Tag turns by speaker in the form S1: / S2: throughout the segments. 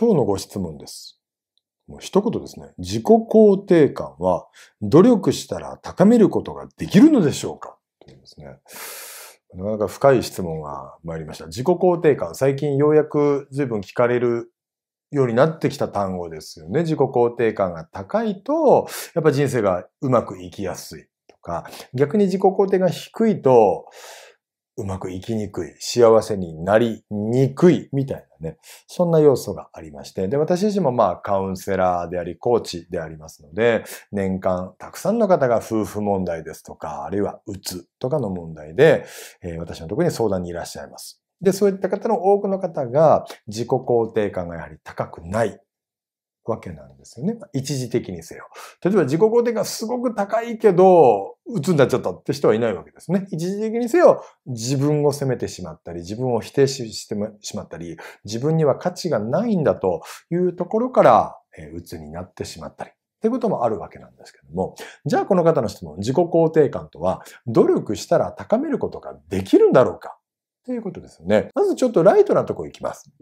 S1: 今日のご質問です。もう一言ですね。自己肯定感は努力したら高めることができるのでしょうかというですね。なかなか深い質問が参りました。自己肯定感、最近ようやく随分聞かれるようになってきた単語ですよね。自己肯定感が高いと、やっぱ人生がうまくいきやすいとか、逆に自己肯定が低いと、うまくいきにくい、幸せになりにくい、みたいなね、そんな要素がありまして、で、私自身もまあ、カウンセラーであり、コーチでありますので、年間、たくさんの方が夫婦問題ですとか、あるいは、うつとかの問題で、えー、私のところに相談にいらっしゃいます。で、そういった方の多くの方が自己肯定感がやはり高くないわけなんですよね。一時的にせよ。例えば自己肯定がすごく高いけど、鬱になっちゃったって人はいないわけですね。一時的にせよ、自分を責めてしまったり、自分を否定してしまったり、自分には価値がないんだというところから、え鬱になってしまったり。ってこともあるわけなんですけども、じゃあこの方の質問、自己肯定感とは、努力したら高めることができるんだろうかっていうことですよね。まずちょっとライトなとこ行きます。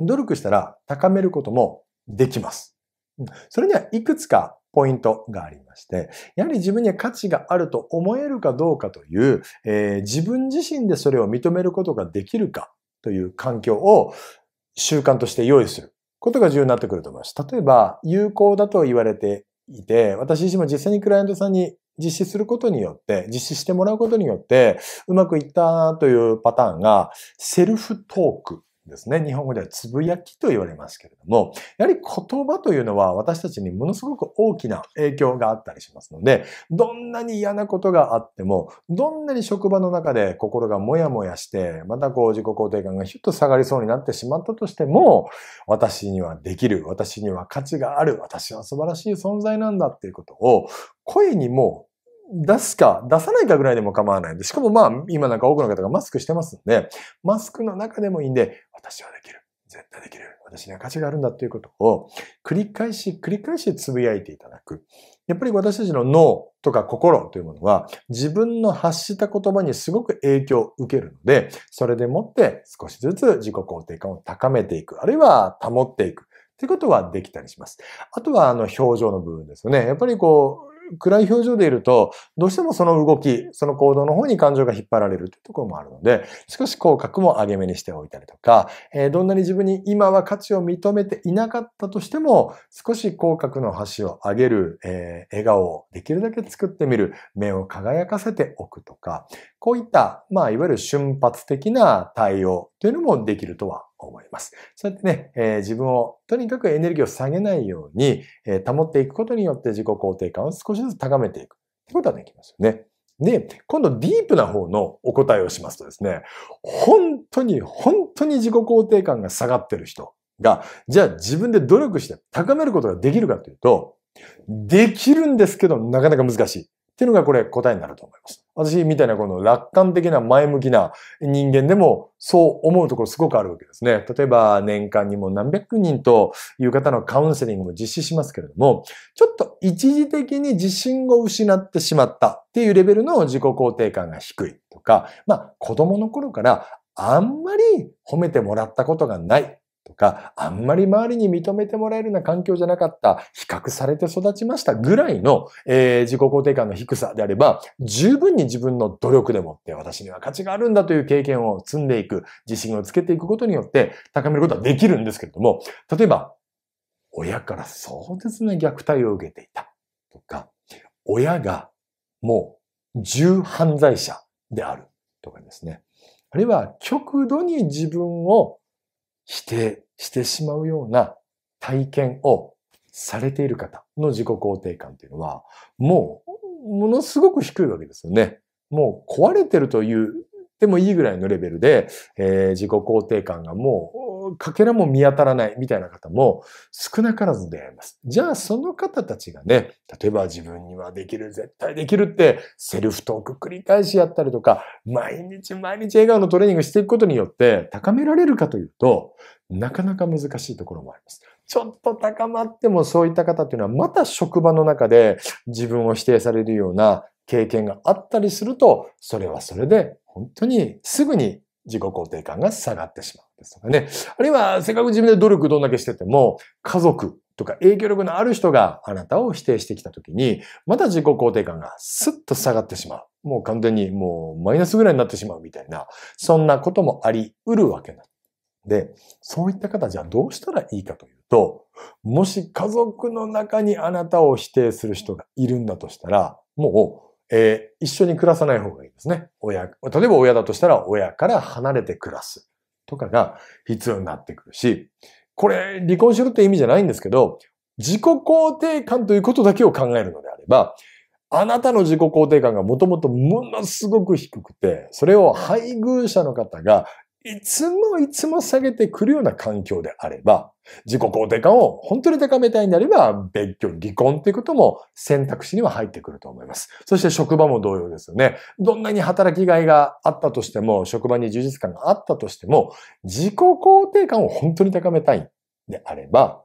S1: 努力したら高めることもできます。それにはいくつかポイントがありまして、やはり自分には価値があると思えるかどうかという、えー、自分自身でそれを認めることができるかという環境を習慣として用意することが重要になってくると思います。例えば、有効だと言われていて、私自身も実際にクライアントさんに実施することによって、実施してもらうことによって、うまくいったというパターンが、セルフトークですね。日本語ではつぶやきと言われますけれども、やはり言葉というのは私たちにものすごく大きな影響があったりしますので、どんなに嫌なことがあっても、どんなに職場の中で心がもやもやして、またこう自己肯定感がひゅっと下がりそうになってしまったとしても、私にはできる、私には価値がある、私は素晴らしい存在なんだっていうことを声にも出すか出さないかぐらいでも構わないんで、しかもまあ今なんか多くの方がマスクしてますんで、マスクの中でもいいんで、私はできる。絶対できる。私には価値があるんだということを繰り返し繰り返し呟いていただく。やっぱり私たちの脳とか心というものは自分の発した言葉にすごく影響を受けるので、それでもって少しずつ自己肯定感を高めていく、あるいは保っていく。ということはできたりします。あとは、あの、表情の部分ですよね。やっぱりこう、暗い表情でいると、どうしてもその動き、その行動の方に感情が引っ張られるというところもあるので、少し口角も上げ目にしておいたりとか、えー、どんなに自分に今は価値を認めていなかったとしても、少し口角の端を上げる、えー、笑顔をできるだけ作ってみる、目を輝かせておくとか、こういった、まあ、いわゆる瞬発的な対応というのもできるとは思います。そうやってね、えー、自分をとにかくエネルギーを下げないように、えー、保っていくことによって自己肯定感を少しずつ高めていくってことはできますよね。で、今度ディープな方のお答えをしますとですね、本当に本当に自己肯定感が下がってる人が、じゃあ自分で努力して高めることができるかというと、できるんですけど、なかなか難しい。っていうのがこれ答えになると思います。私みたいなこの楽観的な前向きな人間でもそう思うところすごくあるわけですね。例えば年間にも何百人という方のカウンセリングも実施しますけれども、ちょっと一時的に自信を失ってしまったっていうレベルの自己肯定感が低いとか、まあ子供の頃からあんまり褒めてもらったことがないとか、あんまり周りに認めてもらえるような環境じゃなかった、比較されて育ちましたぐらいの、えー、自己肯定感の低さであれば、十分に自分の努力でもって私には価値があるんだという経験を積んでいく、自信をつけていくことによって高めることはできるんですけれども、例えば、親から壮絶な虐待を受けていたとか、親がもう重犯罪者であるとかですね。あるいは極度に自分を否定してしまうような体験をされている方の自己肯定感というのは、もう、ものすごく低いわけですよね。もう壊れてるというでもいいぐらいのレベルで、えー、自己肯定感がもう、かけらも見当たらないみたいな方も少なからず出会います。じゃあその方たちがね、例えば自分にはできる、絶対できるって、セルフトーク繰り返しやったりとか、毎日毎日笑顔のトレーニングしていくことによって高められるかというと、なかなか難しいところもあります。ちょっと高まってもそういった方っていうのはまた職場の中で自分を否定されるような経験があったりすると、それはそれで本当にすぐに自己肯定感が下がってしまうんですとかね。あるいは、せっかく自分で努力どんだけしてても、家族とか影響力のある人があなたを否定してきたときに、また自己肯定感がスッと下がってしまう。もう完全にもうマイナスぐらいになってしまうみたいな、そんなこともあり得るわけなんで、そういった方じゃあどうしたらいいかというと、もし家族の中にあなたを否定する人がいるんだとしたら、もうえー、一緒に暮らさない方がいいですね。親、例えば親だとしたら親から離れて暮らすとかが必要になってくるし、これ離婚しろって意味じゃないんですけど、自己肯定感ということだけを考えるのであれば、あなたの自己肯定感がもともとものすごく低くて、それを配偶者の方がいつもいつも下げてくるような環境であれば、自己肯定感を本当に高めたいんであれば、別居、離婚っていうことも選択肢には入ってくると思います。そして職場も同様ですよね。どんなに働きがいがあったとしても、職場に充実感があったとしても、自己肯定感を本当に高めたいんであれば、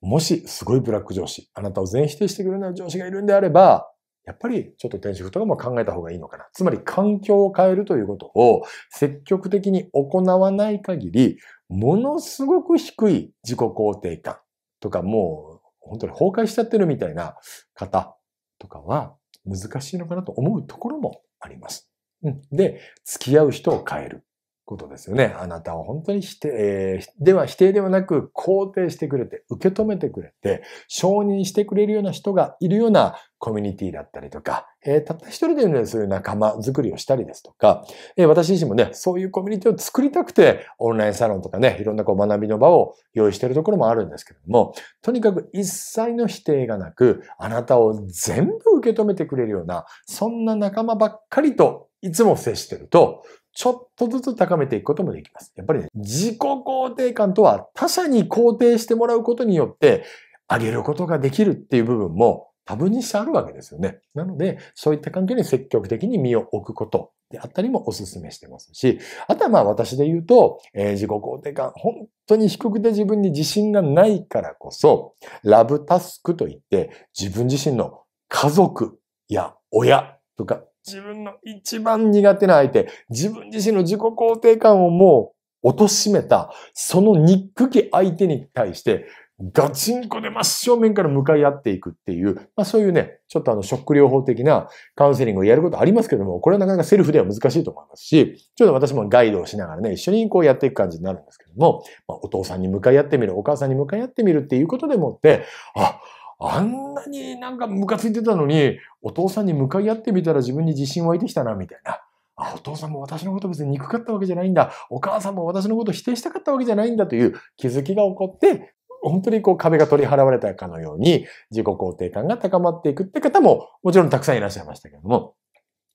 S1: もしすごいブラック上司、あなたを全否定してくれない上司がいるんであれば、やっぱりちょっと転職とかも考えた方がいいのかな。つまり環境を変えるということを積極的に行わない限り、ものすごく低い自己肯定感とかもう本当に崩壊しちゃってるみたいな方とかは難しいのかなと思うところもあります。うん、で、付き合う人を変える。ことですよね。あなたを本当に否定、えー、では否定ではなく肯定してくれて、受け止めてくれて、承認してくれるような人がいるようなコミュニティだったりとか、えー、たった一人で、ね、そういう仲間づくりをしたりですとか、えー、私自身もね、そういうコミュニティを作りたくて、オンラインサロンとかね、いろんなこう学びの場を用意しているところもあるんですけれども、とにかく一切の否定がなく、あなたを全部受け止めてくれるような、そんな仲間ばっかりといつも接してると、ちょっとずつ高めていくこともできます。やっぱりね、自己肯定感とは他者に肯定してもらうことによって上げることができるっていう部分も多分にしてあるわけですよね。なので、そういった環境に積極的に身を置くことであったりもお勧めしてますし、あとはまあ私で言うと、えー、自己肯定感、本当に低くて自分に自信がないからこそ、ラブタスクといって、自分自身の家族や親とか自分の一番苦手な相手、自分自身の自己肯定感をもう貶めた、その憎き相手に対して、ガチンコで真正面から向かい合っていくっていう、まあそういうね、ちょっとあの、ショック療法的なカウンセリングをやることありますけども、これはなかなかセルフでは難しいと思いますし、ちょっと私もガイドをしながらね、一緒にこうやっていく感じになるんですけども、まあ、お父さんに向かい合ってみる、お母さんに向かい合ってみるっていうことでもって、あ、あんなになんかムカついてたのに、お父さんに向かい合ってみたら自分に自信湧いてきたな、みたいな。あ、お父さんも私のこと別に憎かったわけじゃないんだ。お母さんも私のこと否定したかったわけじゃないんだという気づきが起こって、本当にこう壁が取り払われたかのように自己肯定感が高まっていくって方ももちろんたくさんいらっしゃいましたけれども、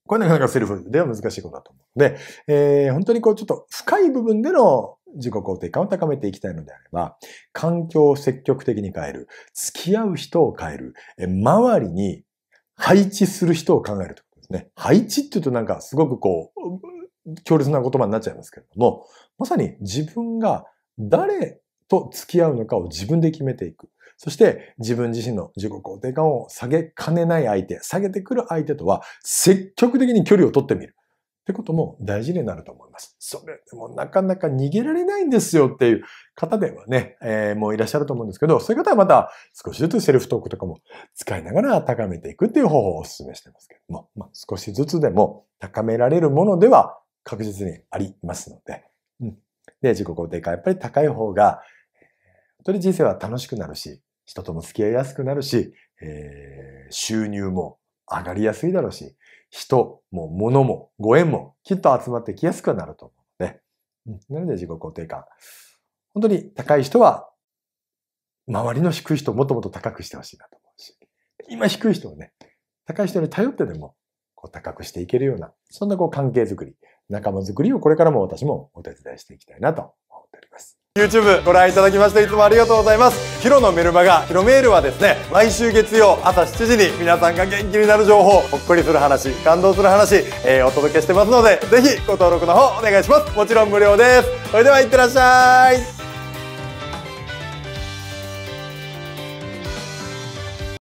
S1: これなかなかセルフでは難しいことだと思うので、えー、本当にこうちょっと深い部分での自己肯定感を高めていきたいのであれば、環境を積極的に変える、付き合う人を変える、周りに配置する人を考えるということですね。配置って言うとなんかすごくこう、強烈な言葉になっちゃいますけれども、まさに自分が誰と付き合うのかを自分で決めていく。そして自分自身の自己肯定感を下げかねない相手、下げてくる相手とは積極的に距離を取ってみる。ってことも大事になると思います。それでもなかなか逃げられないんですよっていう方ではね、えー、もういらっしゃると思うんですけど、そういう方はまた少しずつセルフトークとかも使いながら高めていくっていう方法をお勧めしてますけども、まあ、少しずつでも高められるものでは確実にありますので、うん。で、自己肯定感やっぱり高い方が、本当に人生は楽しくなるし、人とも付き合いやすくなるし、えー、収入も上がりやすいだろうし、人も物もご縁もきっと集まってきやすくなると思うので、うん、なので自己肯定感。本当に高い人は、周りの低い人をもっともっと高くしてほしいなと思うし、今低い人をね、高い人に頼ってでも、こう高くしていけるような、そんなこう関係づくり、仲間づくりをこれからも私もお手伝いしていきたいなと思っております。YouTube ご覧いただきましていつもありがとうございますヒロのメルマガヒロメールはですね毎週月曜朝7時に皆さんが元気になる情報ほっこりする話感動する話、えー、お届けしてますのでぜひご登録の方お願いしますもちろん無料ですそれではいってらっしゃい